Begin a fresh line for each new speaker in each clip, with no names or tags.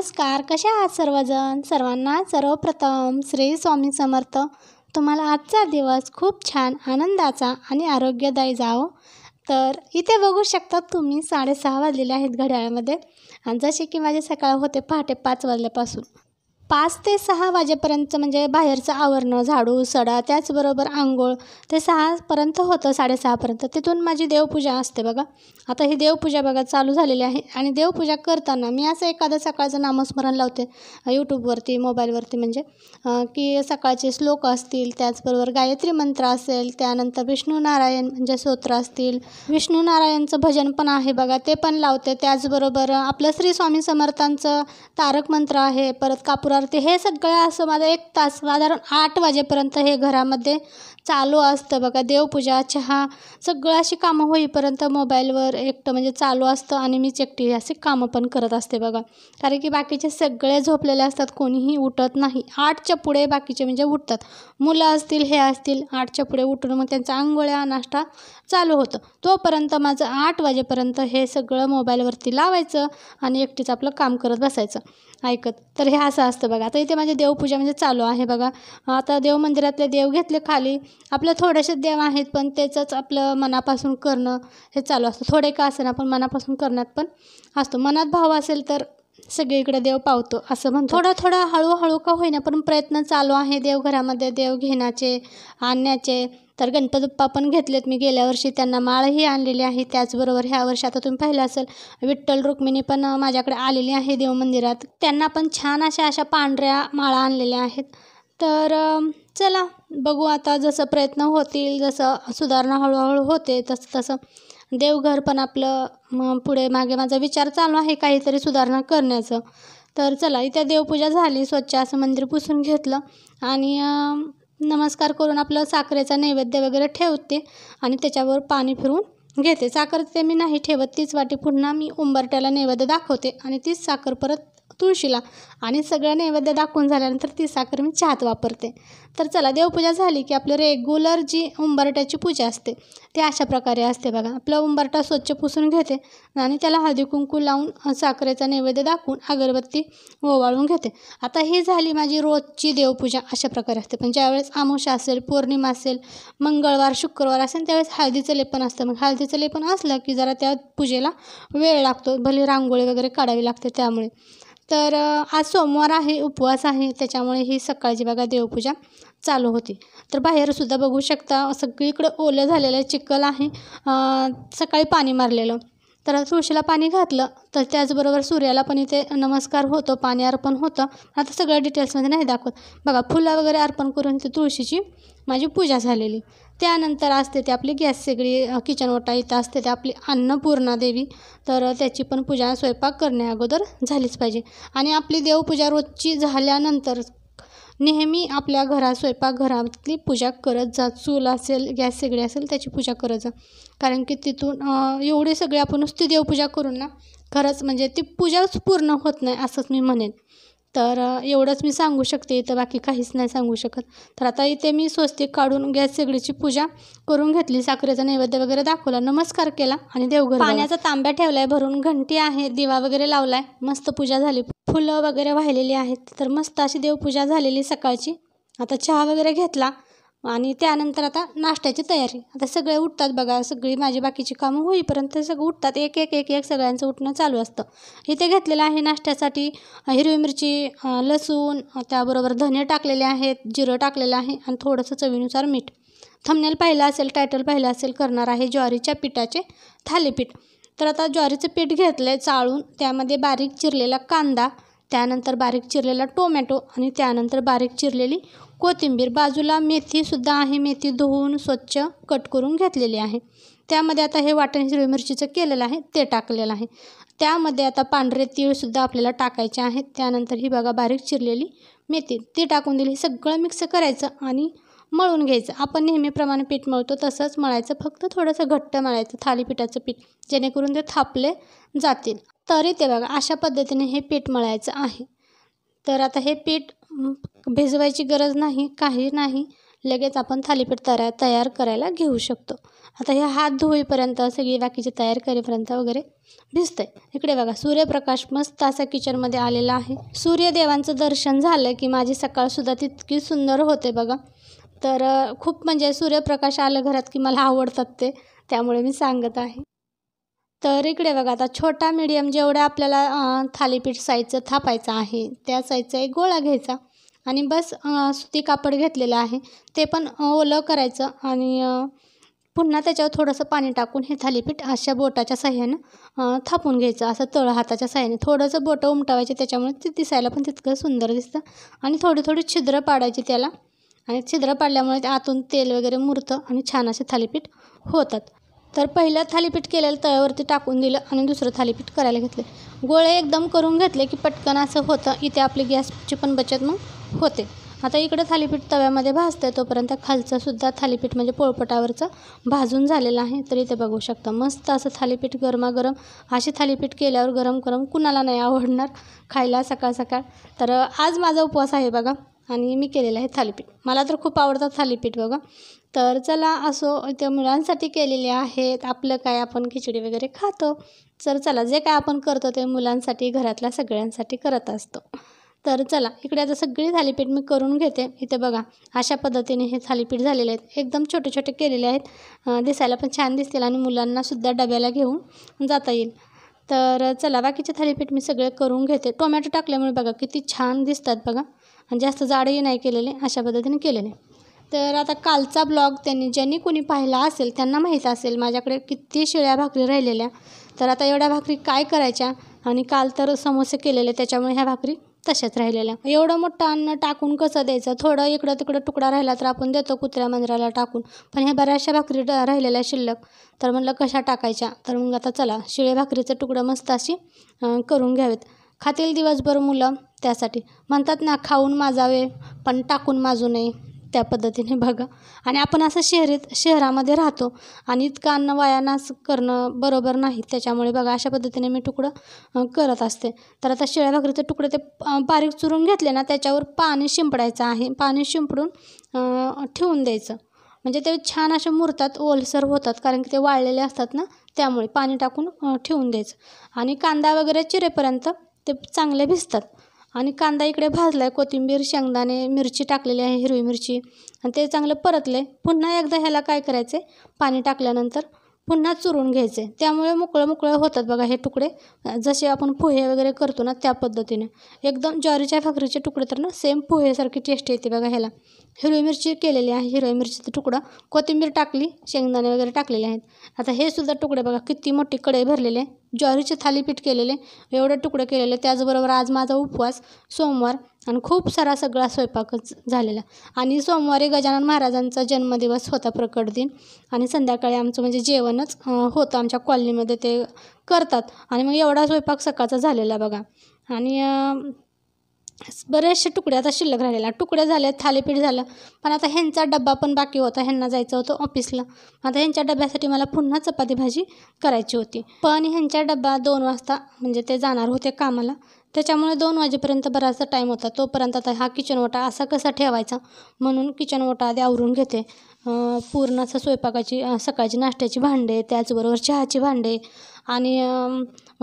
नमस्कार कसे आहात सर्वजण सर्वांना सर्वप्रथम श्री स्वामी समर्थ तुम्हाला आजचा दिवस खूप छान आनंदाचा आणि आरोग्यदायी जावो तर इथे बघू शकता तुम्ही साडेसहा वाजलेले आहेत घड्याळामध्ये आणि जसे की माझे सकाळ होते पहाटे पाच वाजल्यापासून पाच ते सहा वाजेपर्यंत म्हणजे बाहेरचं आवरणं झाडू सडा त्याचबरोबर आंघोळ ते सहापर्यंत होतं साडेसहापर्यंत तिथून माझी देवपूजा असते बघा आता ही देवपूजा बघा चालू झालेली आहे आणि देवपूजा करताना मी असं एखादं सकाळचं नामस्मरण लावते यूट्यूबवरती मोबाईलवरती म्हणजे की सकाळचे श्लोक असतील त्याचबरोबर गायत्री मंत्र असेल त्यानंतर विष्णू नारायण म्हणजे स्तोत्र असतील विष्णू नारायणचं भजन पण आहे बघा ते पण लावते त्याचबरोबर आपलं श्री स्वामी समर्थांचं तारक मंत्र आहे परत कापुरा तर ते हे सगळं असं माझं एक तास साधारण आठ वाजेपर्यंत हे घरामध्ये चालू असतं बघा देवपूजा चहा सगळं अशी कामं होईपर्यंत मोबाईलवर एकटं म्हणजे चालू असतं आणि मीच एकटी असे कामं पण करत असते बघा कारण की बाकीचे सगळे झोपलेले असतात कोणीही उठत नाही आठच्या पुढे बाकीचे म्हणजे उठतात मुलं असतील हे असतील आठच्या पुढे उठून मग त्यांचा आंघोळ्या नाष्टा चालू होतं तोपर्यंत माझं आठ वाजेपर्यंत हे सगळं मोबाईलवरती लावायचं आणि एकटीच आपलं काम करत बसायचं ऐकत तर हे असं असतं बघा आता इथे माझी देवपूजा म्हणजे चालू आहे बघा आता देवमंदिरातले देव घेतले खाली आपलं थोडेसे देव आहेत पण त्याचंच आपलं मनापासून करणं हे चालू असतं थोडे का असेल आपण मनापासून करण्यात पण असतो मनात भाव असेल तर सगळीकडे देव पावतो असं म्हणतो थोडं थोडं हळूहळू का होईना पण प्रयत्न चालू आहे देवघरामध्ये देव घेण्याचे आणण्याचे तर गणपतप्पा पण घेतलेत मी गेल्या वर्षी त्यांना माळही आणलेली आहे त्याचबरोबर ह्या वर्षी आता तुम्ही पाहिलं असेल विठ्ठल रुक्मिणी पण माझ्याकडे आलेली आहे देव मंदिरात त्यांना पण छान अशा अशा पांढऱ्या माळा आणलेल्या आहेत तर चला बघू आता जसं प्रयत्न होतील जसं सुधारणा हळूहळू होते तसं तसं देवघर पण आपलं मग पुढे मागे माझा विचार चालू आहे काहीतरी सुधारणा करण्याचं तर चला इथे देवपूजा झाली स्वच्छ असं मंदिर पुसून घेतलं आणि नमस्कार करून आपलं साखरेचा नैवेद्य वगैरे ठेवते आणि त्याच्यावर पाणी फिरून घेते साखर ते मी नाही ठेवत तीच वाटी पुन्हा मी उंबरट्याला नैवेद्य दाखवते आणि तीच साखर परत तुळशीला आणि सगळं नैवेद्य दाखवून झाल्यानंतर ती साखर मी चहात वापरते तर चला देवपूजा झाली की आपलं रेग्युलर जी उंबरट्याची पूजा असते ती अशा प्रकारे असते बघा आपला उंबरटा स्वच्छ पुसून घेते आणि त्याला हळदी कुंकू लावून साखरेचा नैवेद्य दाखवून अगरबत्ती ओवाळून घेते आता ही झाली माझी रोजची देवपूजा अशा प्रकारे असते पण ज्यावेळेस आमोशा असेल पौर्णिमा असेल मंगळवार शुक्रवार असेल त्यावेळेस हळदीचं लेपन असतं मग हळदीचं लेपन असलं की जरा त्या पूजेला वेळ लागतो भले रांगोळी वगैरे काढावी लागते त्यामुळे तर आज सोमवार आहे उपवास आहे त्याच्यामुळे ही सकाळची बघा देवपूजा चालू होती तर बाहेरसुद्धा बघू शकता सगळीकडे ओलं झालेलं चिखल आहे सकाळी पाणी मारलेलं तर तुळशीला पाणी घातलं तर त्याचबरोबर सूर्याला पण इथे नमस्कार होतो पाणी अर्पण होतं आता सगळं डिटेल्समध्ये नाही दाखवत बघा फुलं वगैरे अर्पण करून ते तुळशीची माझी पूजा झालेली त्यानंतर असते ते आपली गॅस सगळी किचन ओटा इथं असते ते आपली अन्नपूर्णा देवी तर त्याची पण पूजा स्वयंपाक करण्या अगोदर झालीच पाहिजे आणि आपली देवपूजा रोजची झाल्यानंतर नेहमी आपल्या घरात स्वयंपाकघरातली पूजा करत जा चूल असेल गॅस सगळी असेल त्याची पूजा करत जा कारण की तिथून एवढे सगळे आपण नुसती देवपूजा करून ना खरंच म्हणजे ती पूजाच पूर्ण होत नाही असंच मी म्हणेन तर एवढंच मी सांगू शकते इथं बाकी काहीच नाही सांगू शकत तर आता इथे मी स्वस्तिक काढून गॅस शेगडीची पूजा करून घेतली साखरेचा नैवेद्य वगैरे दाखवला नमस्कार केला आणि देवघर पाण्याचा तांब्या ठेवलाय भरून घंटी आहे दिवा वगैरे लावलाय मस्त पूजा झाली फुलं वगैरे वाहिलेली आहेत तर मस्त अशी देवपूजा झालेली सकाळची आता चहा वगैरे घेतला आणि त्यानंतर आता नाश्त्याची तयारी आता सगळे उठतात बघा सगळी माझी बाकीची कामं होईपर्यंत सगळं उठतात एक एक एक एक सगळ्यांचं उठणं चालू असतं इथे घेतलेलं आहे नाश्त्यासाठी हिरवी मिरची लसूण त्याबरोबर धने टाकलेले आहेत जिरं टाकलेलं आहे आणि थोडंसं चवीनुसार मीठ थमनेल पाहिलं असेल टायटल पाहिलं असेल करणार आहे ज्वारीच्या पिठाचे थालीपीठ तर आता ज्वारीचं पीठ घेतलं आहे चाळून त्यामध्ये बारीक चिरलेला कांदा त्यानंतर बारीक चिरलेला टोमॅटो आणि त्यानंतर बारीक चिरलेली कोथिंबीर बाजूला मेथीसुद्धा आहे मेथी धुवून स्वच्छ कट करून घेतलेली आहे त्यामध्ये आता हे वाटण हिरवी मिरचीचं केलेलं आहे ते टाकलेलं आहे त्यामध्ये आता पांढरे तीळसुद्धा आपल्याला टाकायचे आहेत त्यानंतर ही बघा बारीक चिरलेली मेथी ती टाकून दिली सगळं मिक्स करायचं आणि मळून घ्यायचं आपण नेहमीप्रमाणे पीठ मळतो तसंच मळायचं फक्त थोडंसं घट्ट मळायचं थालीपीठाचं पीठ जेणेकरून ते थापले जातील तरी ते बघा अशा पद्धतीने हे पीठ मळायचं आहे तर आता हे पीठ भिजवायची गरज नाही काही नाही लगेच आपण थालीपीठ तया तयार करायला घेऊ शकतो आता हे हात धुईपर्यंत सगळी बाकीची तयार करेपर्यंत वगैरे भिजतंय इकडे बघा सूर्यप्रकाश मस्त असा किचनमध्ये आलेला आहे सूर्यदेवांचं दर्शन झालं की माझी सकाळसुद्धा तितकी सुंदर होते बघा तर खूप म्हणजे सूर्यप्रकाश आलं घरात की मला आवडतात ते त्यामुळे मी सांगत आहे तर इकडे बघा आता छोटा मीडियम जेवढा आपल्याला थालीपीठ साईजचं थापायचं आहे त्या साईजचा एक गोळा घ्यायचा आणि बस सुती कापड घेतलेलं आहे ते पण ओलं करायचं आणि पुन्हा त्याच्यावर थोडंसं पाणी टाकून हे थालीपीठ अशा बोटाच्या साह्यानं थापून घ्यायचं असं तळ हाताच्या साह्याने थोडंसं बोटं उमटवायचे त्याच्यामुळे ते दिसायला पण तितकं सुंदर दिसतं आणि थोडी थोडी छिद्र पाडायची त्याला आणि छिद्र पाडल्यामुळे आतून तेल वगैरे मुरतं आणि छान असे थालीपीठ होतात तर पहिलं थालीपीठ केलेलं तव्यावरती टाकून दिलं आणि दुसरं थालीपीठ करायला घेतले गोळे एकदम करून घेतले की पटकन असं होतं इथे आपली गॅसची पण बचत मग होते आता इकडं थालीपीठ तव्यामध्ये भाजतं आहे तोपर्यंत खालचंसुद्धा थालीपीठ म्हणजे पोळपटावरचं भाजून झालेलं आहे तर इथे बघू शकता मस्त असं थालीपीठ गरमागरम अशी थालीपीठ केल्यावर गरम गरम कुणाला नाही आवडणार खायला सकाळ सकाळ तर आज माझा उपवास आहे बघा आणि मी केलेलं आहे थालीपीठ मला तर खूप आवडतं थालीपीठ बघा तर चला असो त्या मुलांसाठी केलेले आहेत आपलं काय आपण खिचडी वगैरे खातो तर चला जे काय आपण करतो ते मुलांसाठी घरातल्या सगळ्यांसाठी करत असतो तर चला इकडे आता सगळी थालीपीठ मी करून घेते इथे बघा अशा पद्धतीने हे थालीपीठ झालेले आहेत एकदम छोटे छोटे केलेले आहेत दिसायला पण छान दिसतील आणि मुलांनासुद्धा डब्याला घेऊन जाता येईल तर चला बाकीचे थालीपीठ मी सगळे करून घेते टोमॅटो टाकल्यामुळे बघा किती छान दिसतात बघा आणि जास्त जाडही नाही केलेले अशा पद्धतीने केलेले तर आता कालचा ब्लॉग त्यांनी ज्यांनी कोणी पाहिला असेल त्यांना माहीत असेल माझ्याकडे किती शिळ्या भाकरी राहिलेल्या तर आता एवढ्या भाकरी काय करायच्या आणि काल तर समोसे केलेले त्याच्यामुळे ह्या भाकरी तशाच राहिलेल्या एवढं मोठं अन्न टाकून कसं द्यायचं थोडं इकडं तिकडं तुकडा राहिला तर आपण देतो कुत्र्या मंदिराला टाकून पण ह्या बऱ्याचशा भाकरी राहिलेल्या शिल्लक तर म्हटलं कशा टाकायच्या तर मग आता चला शिळे भाकरीचं तुकडं मस्त अशी करून घ्यावेत खातील दिवसभर मुलं त्यासाठी म्हणतात ना खाऊन माजावे पण टाकून माजू नये त्या पद्धतीने बघा आणि आपण असं शहरीत शहरामध्ये राहतो आणि इतकं अन्न वायानाच करणं बरोबर नाही त्याच्यामुळे बघा अशा पद्धतीने मी तुकडं करत असते तर आता शेळ्या भाकरीचे तुकडे ते बारीक चुरून घेतले ना त्याच्यावर पाणी शिंपडायचं आहे पाणी शिंपडून ठेवून द्यायचं म्हणजे ते छान असे मुरतात ओलसर होतात कारण की ते वाळलेले असतात ना त्यामुळे पाणी टाकून ठेवून द्यायचं आणि कांदा वगैरे चिरेपर्यंत ते चांगले भिजतात आणि कांदा इकडे भाजला आहे कोथिंबीर शेंगदाणे मिरची टाकलेली आहे हिरवी मिरची आणि ते चांगलं परतले पुन्हा एकदा ह्याला काय करायचे पाणी टाकल्यानंतर पुन्हा चुरून घ्यायचे त्यामुळे मोकळं मोकळं होतात बघा हे तुकडे जसे आपण पोहे वगैरे करतो ना त्या पद्धतीने एकदम ज्वारीच्या भाकरीचे तुकडे तर ना सेम पोहेसारखी टेस्ट येते बघा ह्याला हिरवी मिरची केलेली आहे हिरवी मिरचीचा तुकडा कोथिंबीर टाकली शेंगदाणे वगैरे टाकलेले आहेत आता हे सुद्धा तुकडे बघा किती मोठी कढई भरलेले आहे ज्वारीचे थालीपीठ केलेले एवढे तुकडे केलेले त्याचबरोबर आज माझा उपवास सोमवार आणि खूप सारा सगळा स्वयंपाकच झालेला आणि सोमवारी गजानन महाराजांचा जन्मदिवस होता प्रकट दिन आणि संध्याकाळी आमचं म्हणजे जेवणच होतं आमच्या कॉलनीमध्ये ते करतात आणि मग एवढा स्वयंपाक सकाळचा झालेला बघा आणि बरेचसे तुकडे आता शिल्लक राहिलेल्या तुकड्या झाले थालीपीठ झालं पण आता ह्यांचा डब्बा पण बाकी होता ह्यांना जायचं होतं ऑफिसला आता ह्यांच्या डब्यासाठी मला पुन्हा चपाती भाजी करायची होती पण ह्यांचा डब्बा दोन वाजता म्हणजे ते जाणार होते कामाला त्याच्यामुळे दोन वाजेपर्यंत बराचसा टाईम होता तोपर्यंत आता हा किचन वोटा असा कसा ठेवायचा म्हणून किचन वोटा आधी आवरून घेते पूर्ण असं स्वयंपाकाची सकाळची नाश्त्याची भांडे त्याचबरोबर चहाची भांडे आणि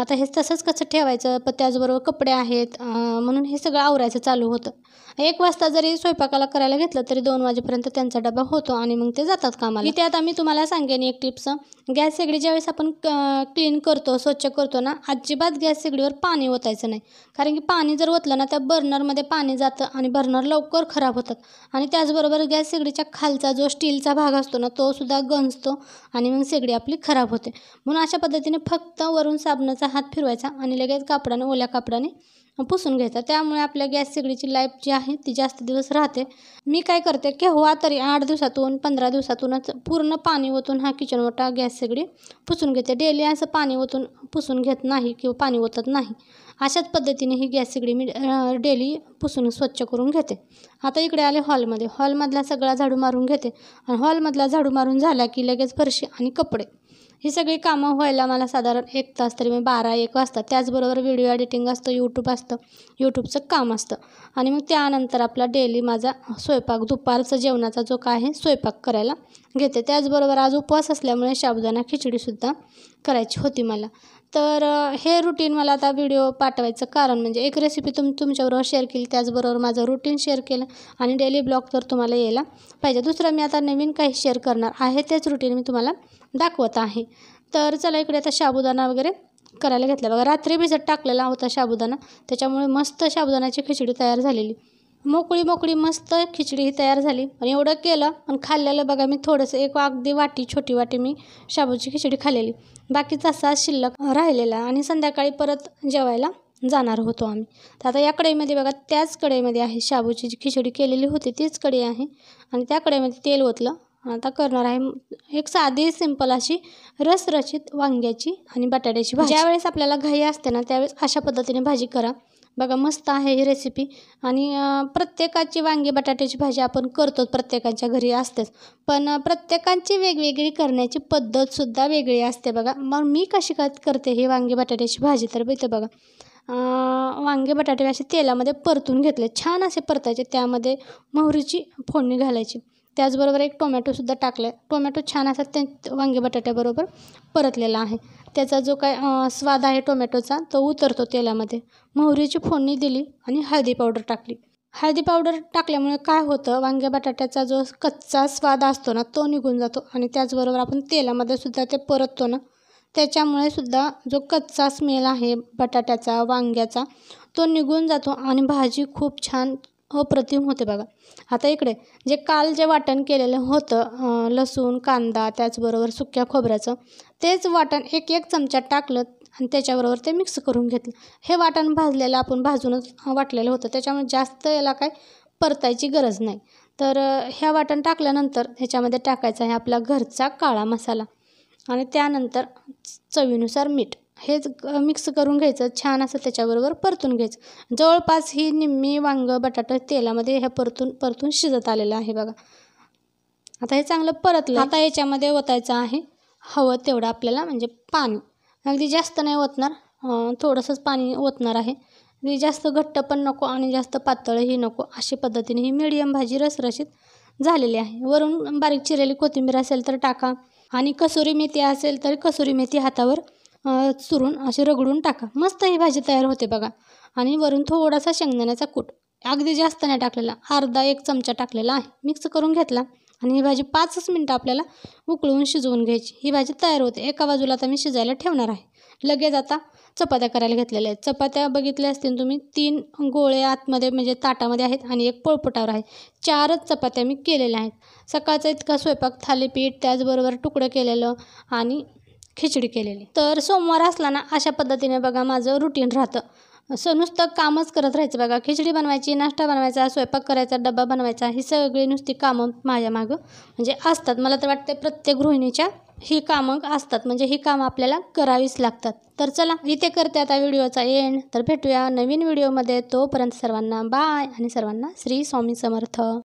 आता हे तसंच कसं ठेवायचं पण त्याचबरोबर कपडे आहेत म्हणून हे सगळं आवरायचं चालू होतं एक वाजता जरी स्वयंपाकाला करायला घेतलं तरी दोन वाजेपर्यंत त्यांचा डबा होतो आणि मग ते जातात कामाला इथे आता मी तुम्हाला सांगेन एक टिप्स गॅस शेगडी ज्यावेळेस आपण क्लीन करतो स्वच्छ करतो ना अजिबात गॅस शेगडीवर पाणी ओतायचं नाही कारण की पाणी जर ओतलं ना त्या बर्नरमध्ये पाणी जातं आणि बर्नर लवकर खराब होतात आणि त्याचबरोबर गॅस शेगडीच्या खालचा जो स्टीलचा भाग असतो ना तो सुद्धा गंजतो आणि मग शेगडी आपली खराब होते म्हणून अशा पद्धतीने फक्त वरून साबणाचा हात फिरवायचा आणि लगेच कापडाने ओल्या कापडाने पुसून घ्यायचा त्यामुळे आपल्या गॅस शेगडीची लाईफ जी आहे ती जास्त दिवस राहते मी काय करते केव्हा तरी आठ दिवसातून पंधरा दिवसातूनच पूर्ण पाणी ओतून हा किचन ओटा गॅस शेगडी पुसून घेते डेली असं पाणी ओतून पुसून घेत नाही किंवा पाणी ओतत नाही अशाच पद्धतीने ही गॅस शेगडी मी डेली पुसून स्वच्छ करून घेते आता इकडे आले हॉलमध्ये हॉलमधला सगळा झाडू मारून घेते आणि हॉलमधला झाडू मारून झाला की लगेच फरशी आणि कपडे ही सगळी कामं व्हायला मला साधारण एक तास तरी मी बारा एक वाजता त्याचबरोबर व्हिडिओ एडिटिंग असतं यूट्यूब असतं यूट्यूबचं काम असतं आणि मग त्यानंतर आपला डेली माझा स्वयंपाक दुपारचं जेवणाचा जो काय आहे स्वयंपाक करायला घेते त्याचबरोबर आज उपवास असल्यामुळे साबुदाणा खिचडीसुद्धा करायची होती मला तर हे रुटीन मला आता व्हिडिओ पाठवायचं कारण म्हणजे एक रेसिपी तुम्ही तुमच्याबरोबर शेअर केली त्याचबरोबर माझं रुटीन शेअर केलं आणि डेली ब्लॉग तर तुम्हाला यायला पाहिजे दुसरं मी आता नवीन काही शेअर करणार आहे तेच रुटीन मी तुम्हाला दाखवत आहे तर चला इकडे आता साबुदाणा वगैरे करायला घेतला बघा रात्री भिजत टाकलेला होता साबुदाणा त्याच्यामुळे मस्त शाबुदानाची खिचडी तयार झालेली मोकळी मोकळी मस्त खिचडी ही तयार झाली आणि एवढं केलं आणि खाल्लेलं बघा मी थोडंसं एक अगदी वाटी छोटी वाटी मी शाबूची खिचडी खाल्लेली बाकीचा सास शिल्लक राहिलेला आणि संध्याकाळी परत जेवायला जाणार होतो आम्ही तर आता या कढईमध्ये बघा त्याच कढईमध्ये आहे शाबूची जी खिचडी केलेली होती तीच कढई आहे आणि त्या कढईमध्ये तेल ओतलं आता करणार आहे एक साधी सिंपल अशी रसरचित वांग्याची आणि बटाट्याची भाजी ज्यावेळेस आपल्याला घाई असते ना त्यावेळेस अशा पद्धतीने भाजी करा बघा मस्त आहे ही रेसिपी आणि प्रत्येकाची वांगी बटाट्याची भाजी आपण करतो प्रत्येकाच्या घरी असतेच पण प्रत्येकांची वेगवेगळी करण्याची पद्धतसुद्धा वेगळी असते बघा मग मी कशी करते ही वांगी बटाट्याची भाजी तर बघते बघा वांगे बटाटे असे तेलामध्ये परतून घेतले छान असे परतायचे त्यामध्ये मोहरीची फोडणी घालायची त्याचबरोबर एक टोमॅटोसुद्धा टाकलं आहे टोमॅटो छान असा त्या वांगे बटाट्याबरोबर परतलेला आहे त्याचा जो काय स्वाद आहे टोमॅटोचा तो उतरतो तेलामध्ये मोहरीची फोडणी दिली आणि हळदी पावडर टाकली हळदी पावडर टाकल्यामुळे काय होतं वांग्या बटाट्याचा जो कच्चा स्वाद असतो ना तो निघून जातो आणि त्याचबरोबर आपण तेलामध्ये सुद्धा ते परततो ना त्याच्यामुळे सुद्धा जो कच्चा स्मेल आहे बटाट्याचा वांग्याचा तो निघून जातो आणि भाजी खूप छान अप्रतिम हो, होते बघा आता इकडे जे काल जे वाटण केलेलं होतं लसूण कांदा त्याचबरोबर सुक्या खोबऱ्याचं तेच वाटण एक एक चमचा टाकलं आणि त्याच्याबरोबर ते मिक्स करून घेतलं हे वाटण भाजलेलं आपण भाजूनच वाटलेलं होतं त्याच्यामुळे जास्त याला काय परतायची गरज नाही तर ह्या वाटण टाकल्यानंतर ह्याच्यामध्ये टाकायचा आहे आपला घरचा काळा मसाला आणि त्यानंतर चवीनुसार मीठ हेच मिक्स करून घ्यायचं छान असं त्याच्याबरोबर परतून घ्यायचं जवळपास ही निम्मी वांगं बटाटा तेलामध्ये हे परतून परतून शिजत आलेलं आहे बघा आता हे चांगलं परतलं आता याच्यामध्ये ओतायचं आहे हवं तेवढं आपल्याला म्हणजे पाणी अगदी जास्त नाही ओतणार थोडंसंच पाणी ओतणार आहे अगदी जास्त घट्ट पण नको आणि जास्त पातळही नको अशा पद्धतीने ही मिडियम भाजी रसरशीत झालेली आहे वरून बारीक चिरेली कोथिंबीर असेल तर टाका आणि कसुरी मेथी असेल तर कसुरी मेथी हातावर चुरून असे रगडून टाका मस्त ही भाजी तयार होते बघा आणि वरून थोडासा शेंगदाण्याचा कूट अगदी जास्त नाही टाकलेला अर्धा एक चमचा टाकलेला आहे मिक्स करून घेतला आणि ही भाजी पाचच मिनटं आपल्याला उकळून शिजवून घ्यायची ही भाजी तयार होते एका बाजूला आता मी शिजायला ठेवणार आहे लगेच आता चपात्या करायला घेतलेल्या आहेत चपात्या बघितल्या असतील तुम्ही तीन गोळे आतमध्ये म्हणजे ताटामध्ये आहेत आणि एक पोळपटावर आहे चारच चपात्या मी केलेल्या आहेत सकाळचा इतका स्वयंपाक थालीपीठ त्याचबरोबर तुकडं केलेलं आणि खिचडी केलेली तर सोमवार असला ना अशा पद्धतीने बघा माझं रुटीन राहतं असं नुसतं कामच करत राहायचं बघा खिचडी बनवायची नाश्ता बनवायचा स्वयंपाक करायचा डबा बनवायचा ही सगळी नुसती कामं माझ्या मागं म्हणजे असतात मला तर वाटते प्रत्येक गृहिणीच्या ही कामं असतात म्हणजे ही कामं आपल्याला करावीच लागतात तर चला इथे करते आता व्हिडिओचा एंड तर भेटूया नवीन व्हिडिओमध्ये तोपर्यंत सर्वांना बाय आणि सर्वांना श्री स्वामी समर्थ